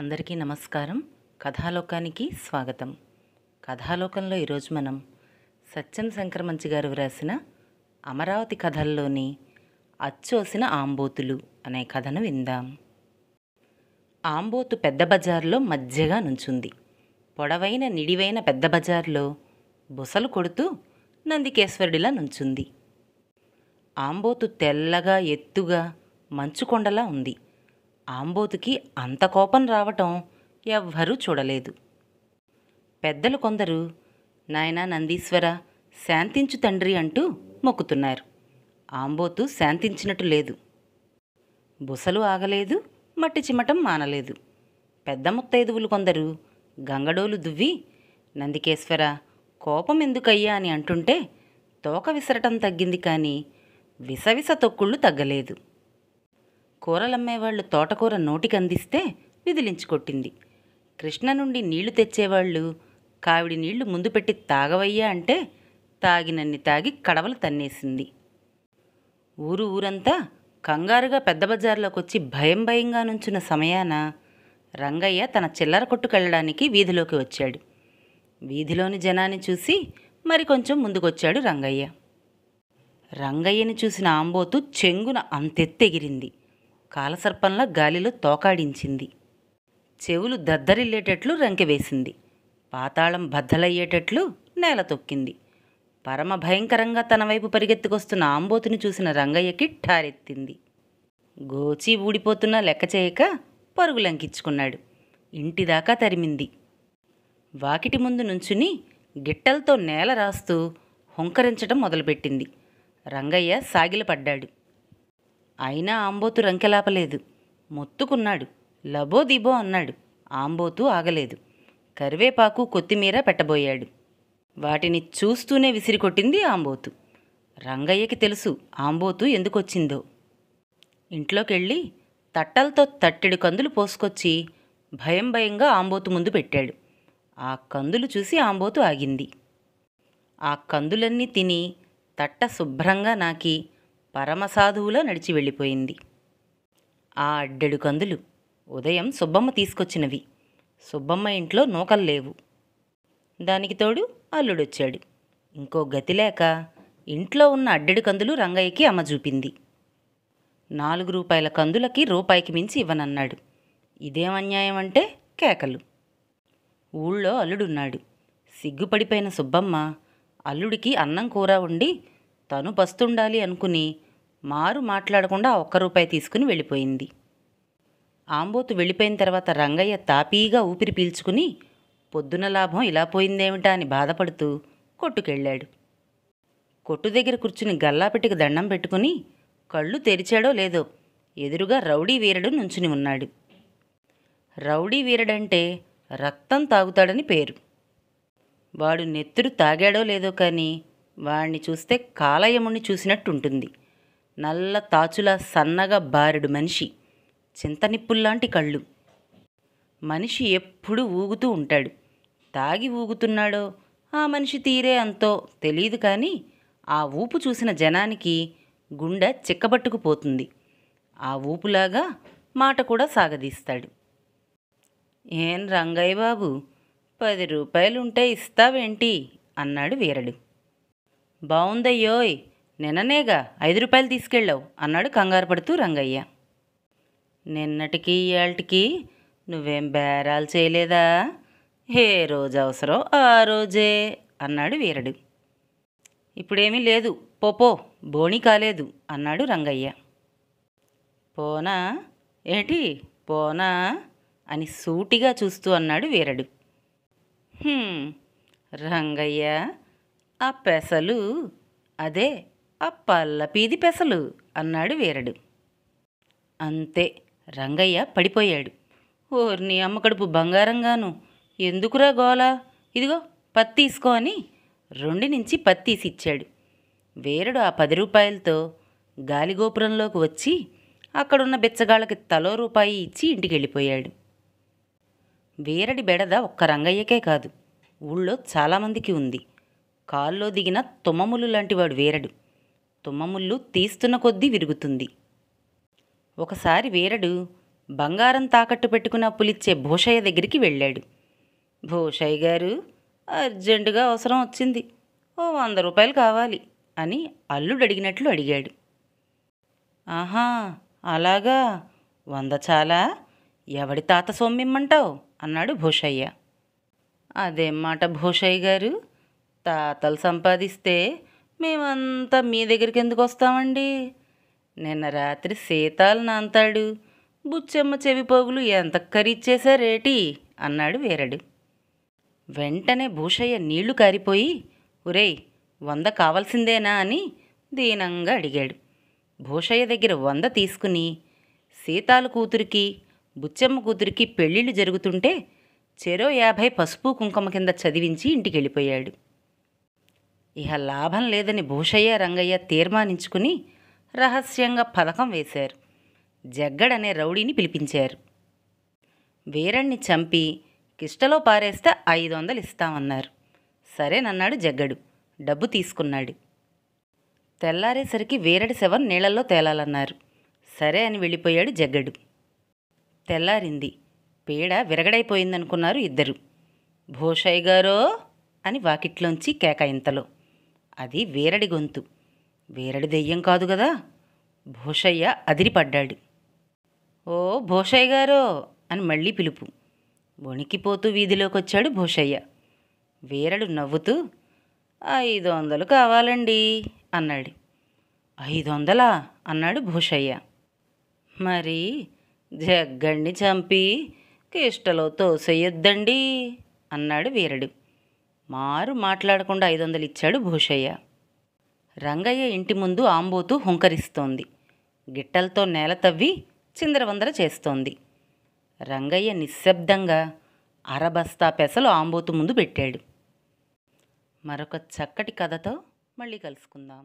అందరికీ నమస్కారం కథాలోకానికి స్వాగతం కథాలోకంలో ఈరోజు మనం సత్యం శంకరమంచి గారు వ్రాసిన అమరావతి కథల్లోని అచ్చోసిన ఆంబోతులు అనే కథను విందాం ఆంబోతు పెద్ద బజార్లో మధ్యగా నుంచుంది పొడవైన నిడివైన పెద్ద బజార్లో బుసలు కొడుతూ నందికేశ్వరుడిలా నుంచుంది ఆంబోతు తెల్లగా ఎత్తుగా మంచుకొండలా ఉంది ఆంబోతుకి అంత కోపం రావటం ఎవ్వరూ చూడలేదు పెద్దలు కొందరు నాయనా నందీశ్వర శాంతించు తండ్రి అంటూ మొక్కుతున్నారు ఆంబోతు శాంతించినట్టు లేదు బుసలు ఆగలేదు మట్టి చిమటం మానలేదు పెద్ద ముత్తైదువులు కొందరు గంగడోలు దువ్వి నందికేశ్వర కోపం ఎందుకయ్యా అని అంటుంటే తోక విసరటం తగ్గింది కానీ విసవిస తొక్కుళ్ళు తగ్గలేదు కూరలమ్మేవాళ్ళు తోటకూర నోటికి అందిస్తే విదిలించి కొట్టింది కృష్ణ నుండి నీళ్లు తెచ్చేవాళ్ళు కావిడి నీళ్లు ముందు పెట్టి తాగవయ్యా అంటే తాగినన్ని తాగి కడవలు తన్నేసింది ఊరు ఊరంతా కంగారుగా పెద్ద బజార్లోకి వచ్చి భయం భయంగా నుంచున్న సమయాన రంగయ్య తన చిల్లర కొట్టుకెళ్ళడానికి వీధిలోకి వచ్చాడు వీధిలోని జనాన్ని చూసి మరి కొంచెం ముందుకొచ్చాడు రంగయ్య రంగయ్యని చూసిన ఆంబోతు చెంగున అంతెత్తెగిరింది కాలసర్పంలా గాలిలో తోకాడించింది చెవులు దద్దరిల్లేటట్లు రంకెవేసింది పాతాళం బద్దలయ్యేటట్లు నేల తొక్కింది పరమ భయంకరంగా తన వైపు పరిగెత్తుకొస్తున్న ఆంబోతుని చూసిన రంగయ్యకి ఠారెత్తింది గోచి ఊడిపోతున్నా లెక్క చేయక పరుగులంకించుకున్నాడు ఇంటిదాకా తరిమింది వాకిటి ముందు నుంచుని గిట్టలతో నేల రాస్తూ హుంకరించటం మొదలుపెట్టింది రంగయ్య సాగిలపడ్డాడు అయినా ఆంబోతు రంకెలాపలేదు మొత్తుకున్నాడు లబో దిబో అన్నాడు ఆంబోతు ఆగలేదు కరివేపాకు కొత్తిమీర పెట్టబోయాడు వాటిని చూస్తూనే విసిరికొట్టింది ఆంబోతు రంగయ్యకి తెలుసు ఆంబోతు ఎందుకొచ్చిందో ఇంట్లోకెళ్ళి తట్టలతో తట్టెడు కందులు పోసుకొచ్చి భయం భయంగా ఆంబోతు ముందు పెట్టాడు ఆ కందులు చూసి ఆంబోతు ఆగింది ఆ కందులన్నీ తిని తట్ట శుభ్రంగా నాకి పరమసాధువులా నడిచి వెళ్ళిపోయింది ఆ అడ్డెడు కందులు ఉదయం సుబ్బమ్మ తీసుకొచ్చినవి సుబ్బమ్మ ఇంట్లో నూకలు లేవు దానికి తోడు అల్లుడొచ్చాడు ఇంకో గతి లేక ఇంట్లో ఉన్న అడ్డెడు కందులు రంగయ్యకి అమ్మ చూపింది నాలుగు రూపాయల కందులకి రూపాయికి మించి ఇవ్వనన్నాడు ఇదేం అన్యాయం అంటే కేకలు ఊళ్ళో అల్లుడున్నాడు సిగ్గుపడిపోయిన సుబ్బమ్మ అల్లుడికి అన్నం కూర ఉండి తను బస్తుండాలి అనుకుని మారు మాట్లాడకుండా ఒక్క రూపాయి తీసుకుని వెళ్ళిపోయింది ఆంబోతు వెళ్ళిపోయిన తర్వాత రంగయ్య తాపీగా ఊపిరి పీల్చుకుని పొద్దున లాభం ఇలా పోయిందేమిటా అని బాధపడుతూ కొట్టుకెళ్ళాడు కొట్టు దగ్గర కూర్చుని గల్లాపెట్టికి దండం పెట్టుకుని కళ్ళు తెరిచాడో లేదో ఎదురుగా రౌడీ వీరుడు నుంచుని ఉన్నాడు రౌడీ వీరడంటే రక్తం తాగుతాడని పేరు వాడు నెత్తురు తాగాడో లేదో కానీ వాణ్ణి చూస్తే కాలయముణ్ణి చూసినట్టుంటుంది నల్ల తాచుల సన్నగా బారెడు మనిషి చింతనిప్పుల్లాంటి కళ్ళు మనిషి ఎప్పుడు ఊగుతూ ఉంటాడు తాగి ఊగుతున్నాడో ఆ మనిషి తీరే అంతో తెలియదు కానీ ఆ ఊపు చూసిన జనానికి గుండె చిక్కబట్టుకుపోతుంది ఆ ఊపులాగా మాట కూడా సాగదీస్తాడు ఏం రంగయ్య బాబు పది రూపాయలుంటే ఇస్తావేంటి అన్నాడు వీరడు బావుందయ్యోయ్ నిన్ననేగా ఐదు రూపాయలు తీసుకెళ్ళావు అన్నాడు కంగారు పడుతూ రంగయ్య నిన్నటికి ఇవాళకి నువ్వేం బేరాలు చేయలేదా ఏ రోజు అవసరం ఆ రోజే అన్నాడు వీరడు ఇప్పుడేమీ లేదు పోపో బోణి కాలేదు అన్నాడు రంగయ్య పోనా ఏంటి పోనా అని సూటిగా చూస్తూ అన్నాడు వీరడు రంగయ్య ఆ పెసలు అదే ఆ పల్లపీది పెసలు అన్నాడు వీరడు అంతే రంగయ్య పడిపోయాడు ఓర్ని అమ్మకడుపు బంగారంగాను ఎందుకురా గోలా ఇదిగో పత్తి తీసుకో అని రెండు నుంచి పత్తి ఇచ్చాడు వీరుడు ఆ పది రూపాయలతో గాలిగోపురంలోకి వచ్చి అక్కడున్న బిచ్చగాళ్ళకి తలో రూపాయి ఇచ్చి ఇంటికి వెళ్ళిపోయాడు వీరడి బెడద ఒక్క రంగయ్యకే కాదు ఊళ్ళో చాలామందికి ఉంది కాల్లో దిగిన తుమ్మములు లాంటివాడు వేరడు తుమ్మముళ్ళు తీస్తున్న కొద్దీ విరుగుతుంది ఒకసారి వేరడు బంగారం తాకట్టు పెట్టుకున్న అప్పులిచ్చే భూషయ్య దగ్గరికి వెళ్ళాడు భూషయ్య గారు అర్జెంటుగా అవసరం వచ్చింది ఓ వంద రూపాయలు కావాలి అని అల్లుడు అడిగినట్లు అడిగాడు ఆహా అలాగా వంద చాలా ఎవడి తాత సొమ్మిమ్మంటావు అన్నాడు భూషయ్య అదేం మాట భూషయ్య గారు తాతలు సంపాదిస్తే మేమంతా మీ దగ్గరికి ఎందుకు వస్తామండి నిన్న రాత్రి సీతాలు నాంతాడు బుచ్చమ్మ చెవిపోగులు ఎంత ఖరీచేశారేటి అన్నాడు వీరడు వెంటనే భూషయ్య నీళ్లు కారిపోయి ఒరేయ్ వంద కావాల్సిందేనా అని దీనంగా అడిగాడు భూషయ్య దగ్గర వంద తీసుకుని సీతాలు కూతురికి బుచ్చమ్మ కూతురికి పెళ్ళిళ్ళు జరుగుతుంటే చెరో యాభై పసుపు కుంకుమ కింద చదివించి ఇంటికి వెళ్ళిపోయాడు ఇహ లాభం లేదని భూషయ్య రంగయ్య తీర్మానించుకుని రహస్యంగా పథకం వేశారు జగ్గడనే రౌడీని పిలిపించారు వీరణ్ణి చంపి కిష్టలో పారేస్తే ఐదు వందలు ఇస్తామన్నారు సరేనన్నాడు జగ్గడు డబ్బు తీసుకున్నాడు తెల్లారేసరికి వీరడి శవం నీళ్ళల్లో తేలాలన్నారు సరే అని వెళ్ళిపోయాడు జగ్గడు తెల్లారింది పీడ విరగడైపోయిందనుకున్నారు ఇద్దరు భూషయ్ గారో అని వాకిట్లోంచి కేకాయింతలో అది వీరడి గొంతు వీరడి దెయ్యం కాదు కదా భూషయ్య అదిరిపడ్డాడు ఓ భూషయ్య గారో అని మళ్ళీ పిలుపు వణికిపోతూ వీధిలోకి వచ్చాడు భూషయ్య వీరడు నవ్వుతూ ఐదు వందలు కావాలండి అన్నాడు ఐదు వందలా అన్నాడు భూషయ్య మరి జగ్గణ్ణి చంపి కిష్టలో తోసేయొద్దండి అన్నాడు వీరడు మారు మాట్లాడకుండా ఐదు వందలు ఇచ్చాడు భూషయ్య రంగయ్య ఇంటి ముందు ఆంబోతూ హుంకరిస్తోంది గిట్టలతో నేల తవ్వి చిందరవందర చేస్తోంది రంగయ్య నిశ్శబ్దంగా అరబస్తా పెసలు ఆంబోతు ముందు పెట్టాడు మరొక చక్కటి కథతో మళ్ళీ కలుసుకుందాం